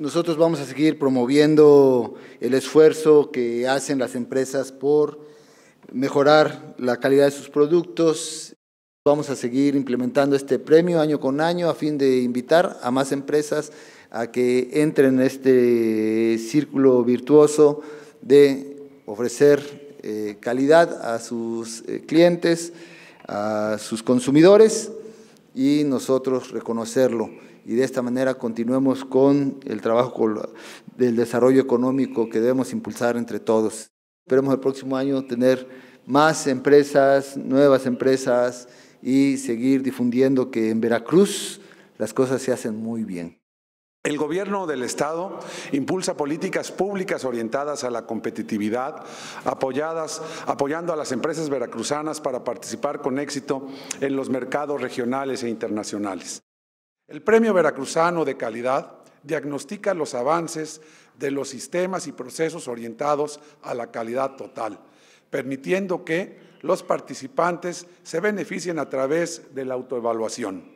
Nosotros vamos a seguir promoviendo el esfuerzo que hacen las empresas por mejorar la calidad de sus productos. Vamos a seguir implementando este premio año con año a fin de invitar a más empresas a que entren en este círculo virtuoso de ofrecer eh, calidad a sus eh, clientes, a sus consumidores y nosotros reconocerlo. Y de esta manera continuemos con el trabajo del desarrollo económico que debemos impulsar entre todos. Esperemos el próximo año tener más empresas, nuevas empresas y seguir difundiendo que en Veracruz las cosas se hacen muy bien. El gobierno del Estado impulsa políticas públicas orientadas a la competitividad, apoyadas, apoyando a las empresas veracruzanas para participar con éxito en los mercados regionales e internacionales. El Premio Veracruzano de Calidad diagnostica los avances de los sistemas y procesos orientados a la calidad total, permitiendo que los participantes se beneficien a través de la autoevaluación.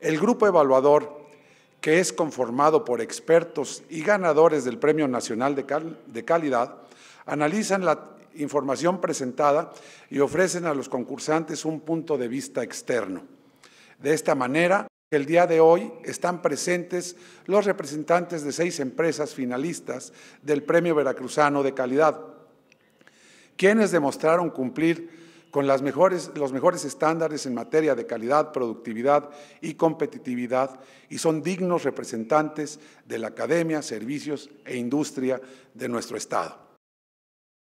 El grupo evaluador que es conformado por expertos y ganadores del Premio Nacional de, Calidad, analizan la información presentada y ofrecen a los concursantes un punto de vista externo. De esta manera, el día de hoy están presentes los representantes de seis empresas finalistas del Premio Veracruzano de Calidad, quienes demostraron cumplir con mejores, los mejores estándares en materia de calidad, productividad y competitividad y son dignos representantes de la academia, servicios e industria de nuestro Estado.